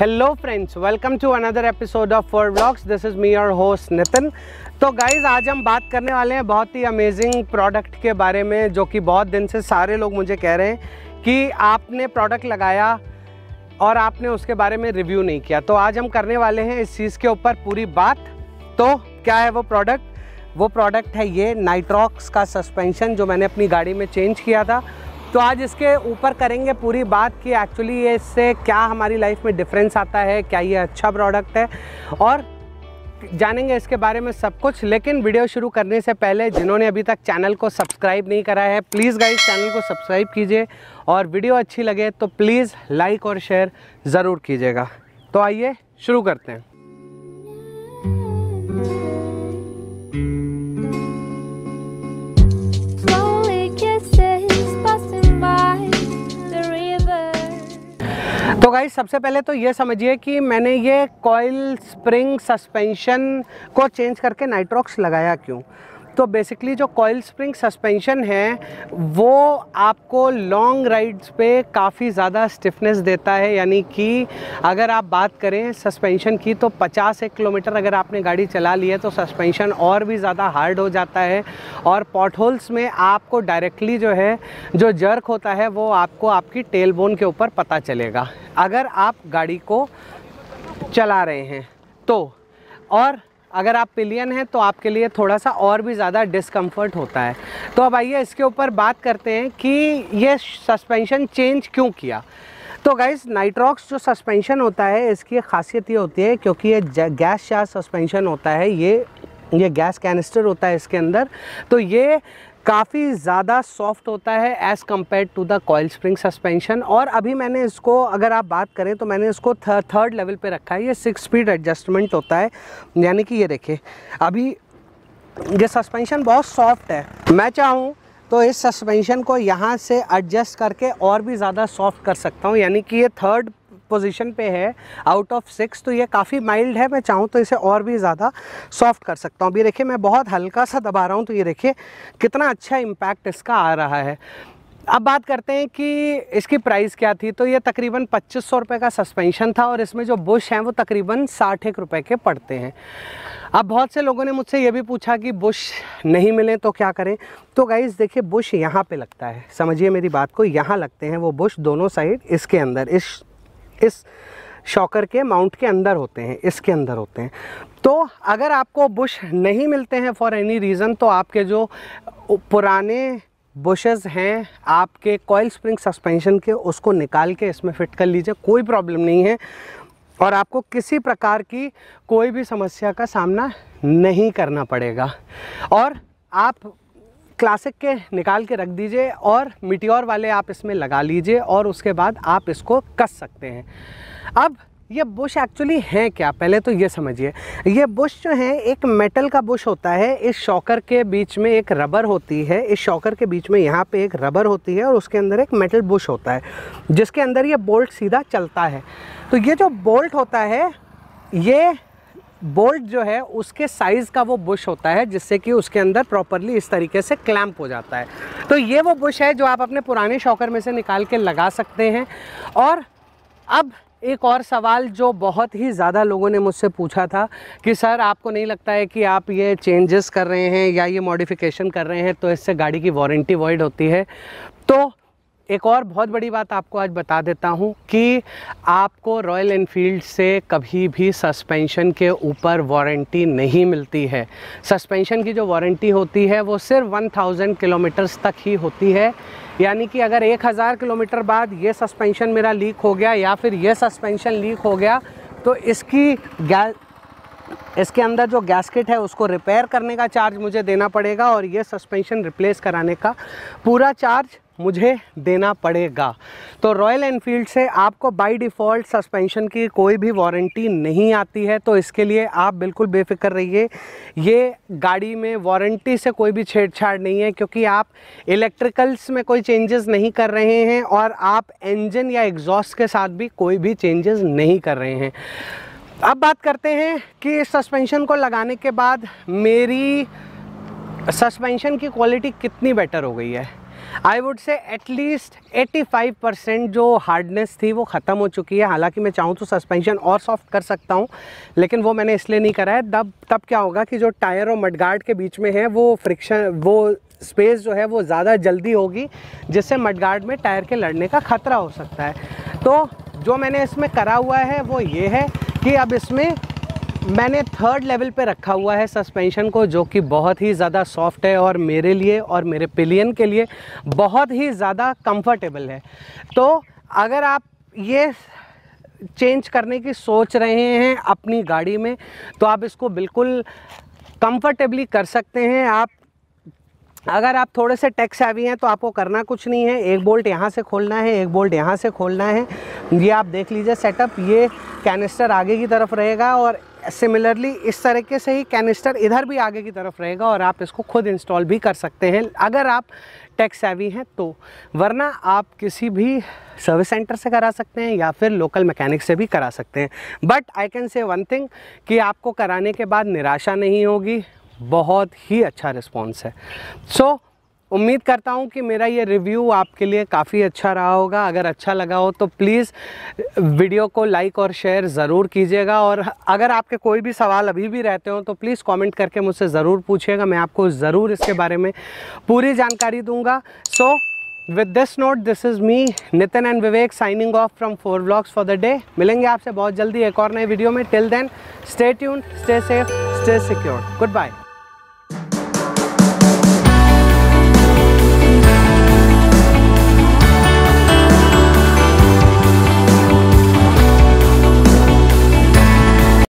hello friends welcome to another episode of four blogs this is me your host Nitin तो guys आज हम बात करने वाले हैं बहुत ही अमेजिंग प्रोडक्ट के बारे में जो कि बहुत दिन से सारे लोग मुझे कह रहे हैं कि आपने प्रोडक्ट लगाया और आपने उसके बारे में रिव्यू नहीं किया तो आज हम करने वाले हैं इस चीज़ के ऊपर पूरी बात तो क्या है वो प्रोडक्ट वो प्रोडक्ट है ये नाइट्रॉक्स का सस्पेंशन जो मैंने अपनी गाड़ी में चेंज किया था तो आज इसके ऊपर करेंगे पूरी बात कि एक्चुअली ये इससे क्या हमारी लाइफ में डिफरेंस आता है क्या ये अच्छा प्रोडक्ट है और जानेंगे इसके बारे में सब कुछ लेकिन वीडियो शुरू करने से पहले जिन्होंने अभी तक चैनल को सब्सक्राइब नहीं करा है प्लीज़ गाइस चैनल को सब्सक्राइब कीजिए और वीडियो अच्छी लगे तो प्लीज़ लाइक और शेयर ज़रूर कीजिएगा तो आइए शुरू करते हैं तो सबसे पहले तो ये समझिए कि मैंने ये कॉयल स्प्रिंग सस्पेंशन को चेंज करके नाइट्रॉक्स लगाया क्यों तो बेसिकली जो कॉयल स्प्रिंग सस्पेंशन है वो आपको लॉन्ग राइड्स पे काफ़ी ज़्यादा स्टिफनेस देता है यानी कि अगर आप बात करें सस्पेंशन की तो 50 एक किलोमीटर अगर आपने गाड़ी चला ली है तो सस्पेंशन और भी ज़्यादा हार्ड हो जाता है और पॉट होल्स में आपको डायरेक्टली जो है जो जर्क होता है वो आपको आपकी टेल बोन के ऊपर पता चलेगा अगर आप गाड़ी को चला रहे हैं तो और अगर आप पिलियन हैं तो आपके लिए थोड़ा सा और भी ज़्यादा डिस्कम्फर्ट होता है तो अब आइए इसके ऊपर बात करते हैं कि ये सस्पेंशन चेंज क्यों किया तो गाइज नाइट्रॉक्स जो सस्पेंशन होता है इसकी खासियत ये होती है क्योंकि ये गैस शाह सस्पेंशन होता है ये ये गैस कैनिस्टर होता है इसके अंदर तो ये काफ़ी ज़्यादा सॉफ्ट होता है as compared to the coil spring suspension और अभी मैंने इसको अगर आप बात करें तो मैंने इसको थर्ड लेवल पे रखा है ये सिक्स स्पीड एडजस्टमेंट होता है यानी कि ये देखिए अभी ये सस्पेंशन बहुत सॉफ्ट है मैं चाहूँ तो इस सस्पेंशन को यहाँ से एडजस्ट करके और भी ज़्यादा सॉफ्ट कर सकता हूँ यानी कि ये थर्ड पोजीशन पे है आउट ऑफ सिक्स तो ये काफ़ी माइल्ड है मैं चाहूँ तो इसे और भी ज़्यादा सॉफ्ट कर सकता हूँ अभी देखिए मैं बहुत हल्का सा दबा रहा हूँ तो ये देखिए कितना अच्छा इम्पैक्ट इसका आ रहा है अब बात करते हैं कि इसकी प्राइस क्या थी तो ये तकरीबन पच्चीस सौ रुपये का सस्पेंशन था और इसमें जो बुश हैं वो तकरीबन साठ एक रुपये के पड़ते हैं अब बहुत से लोगों ने मुझसे ये भी पूछा कि बुश नहीं मिले तो क्या करें तो गाइज़ देखिए बुश यहाँ पे लगता है समझिए मेरी बात को यहाँ लगते हैं वो बुश दोनों साइड इसके अंदर इस इस शॉकर के माउंट के अंदर होते हैं इसके अंदर होते हैं तो अगर आपको बुश नहीं मिलते हैं फॉर एनी रीज़न तो आपके जो पुराने बुशेज़ हैं आपके कॉयल स्प्रिंग सस्पेंशन के उसको निकाल के इसमें फिट कर लीजिए कोई प्रॉब्लम नहीं है और आपको किसी प्रकार की कोई भी समस्या का सामना नहीं करना पड़ेगा और आप क्लासिक के निकाल के रख दीजिए और मिट्योर वाले आप इसमें लगा लीजिए और उसके बाद आप इसको कस सकते हैं अब ये बुश एक्चुअली हैं क्या पहले तो ये समझिए ये बुश जो है एक मेटल का बुश होता है इस शॉकर के बीच में एक रबर होती है इस शॉकर के बीच में यहाँ पे एक रबर होती है और उसके अंदर एक मेटल बुश होता है जिसके अंदर ये बोल्ट सीधा चलता है तो ये जो बोल्ट होता है ये बोल्ट जो है उसके साइज़ का वो बुश होता है जिससे कि उसके अंदर प्रॉपरली इस तरीके से क्लैम्प हो जाता है तो ये वो बुश है जो आप अपने पुराने शॉकर में से निकाल के लगा सकते हैं और अब एक और सवाल जो बहुत ही ज़्यादा लोगों ने मुझसे पूछा था कि सर आपको नहीं लगता है कि आप ये चेंजेस कर रहे हैं या ये मॉडिफिकेशन कर रहे हैं तो इससे गाड़ी की वारंटी वॉइड होती है तो एक और बहुत बड़ी बात आपको आज बता देता हूँ कि आपको रॉयल इनफील्ड से कभी भी सस्पेंशन के ऊपर वारंटी नहीं मिलती है सस्पेंशन की जो वारंटी होती है वो सिर्फ 1000 किलोमीटर्स तक ही होती है यानी कि अगर 1000 किलोमीटर बाद ये सस्पेंशन मेरा लीक हो गया या फिर ये सस्पेंशन लीक हो गया तो इसकी गैस इसके अंदर जो गैसकेट है उसको रिपेयर करने का चार्ज मुझे देना पड़ेगा और ये सस्पेंशन रिप्लेस कराने का पूरा चार्ज मुझे देना पड़ेगा तो रॉयल एनफील्ड से आपको बाय डिफ़ॉल्ट सस्पेंशन की कोई भी वारंटी नहीं आती है तो इसके लिए आप बिल्कुल बेफिक्र रहिए ये गाड़ी में वारंटी से कोई भी छेड़छाड़ नहीं है क्योंकि आप इलेक्ट्रिकल्स में कोई चेंजेस नहीं कर रहे हैं और आप इंजन या एग्जॉस्ट के साथ भी कोई भी चेंजेस नहीं कर रहे हैं अब बात करते हैं कि सस्पेंशन को लगाने के बाद मेरी सस्पेंशन की क्वालिटी कितनी बेटर हो गई है I would say at least 85 percent जो हार्डनेस थी वो ख़त्म हो चुकी है हालांकि मैं चाहूँ तो सस्पेंशन और सॉफ्ट कर सकता हूँ लेकिन वो मैंने इसलिए नहीं करा है तब तब क्या होगा कि जो टायर और मडगार्ड के बीच में है वो फ्रिक्शन वो स्पेस जो है वो ज़्यादा जल्दी होगी जिससे मडगार्ड में टायर के लड़ने का ख़तरा हो सकता है तो जो मैंने इसमें करा हुआ है वो ये है कि अब इसमें मैंने थर्ड लेवल पे रखा हुआ है सस्पेंशन को जो कि बहुत ही ज़्यादा सॉफ्ट है और मेरे लिए और मेरे पिलियन के लिए बहुत ही ज़्यादा कंफर्टेबल है तो अगर आप ये चेंज करने की सोच रहे हैं अपनी गाड़ी में तो आप इसको बिल्कुल कंफर्टेबली कर सकते हैं आप अगर आप थोड़े से टैक्स आवी हैं तो आपको करना कुछ नहीं है एक बोल्ट यहाँ से खोलना है एक बोल्ट यहाँ से खोलना है ये आप देख लीजिए सेटअप ये कैनिस्टर आगे की तरफ रहेगा और सिमिलरली इस तरीके से ही कैनिस्टर इधर भी आगे की तरफ रहेगा और आप इसको खुद इंस्टॉल भी कर सकते हैं अगर आप टेक सेवी हैं तो वरना आप किसी भी सर्विस सेंटर से करा सकते हैं या फिर लोकल मैकेनिक से भी करा सकते हैं but I can say one thing कि आपको कराने के बाद निराशा नहीं होगी बहुत ही अच्छा रिस्पॉन्स है सो so, उम्मीद करता हूँ कि मेरा ये रिव्यू आपके लिए काफ़ी अच्छा रहा होगा अगर अच्छा लगा हो तो प्लीज़ वीडियो को लाइक और शेयर ज़रूर कीजिएगा और अगर आपके कोई भी सवाल अभी भी रहते हो तो प्लीज़ कमेंट करके मुझसे ज़रूर पूछिएगा मैं आपको ज़रूर इसके बारे में पूरी जानकारी दूंगा so with this note this is me Nitin and Vivek signing off from four blogs for the day मिलेंगे आपसे बहुत जल्दी एक और नए वीडियो में till then stay tuned stay safe stay secure good bye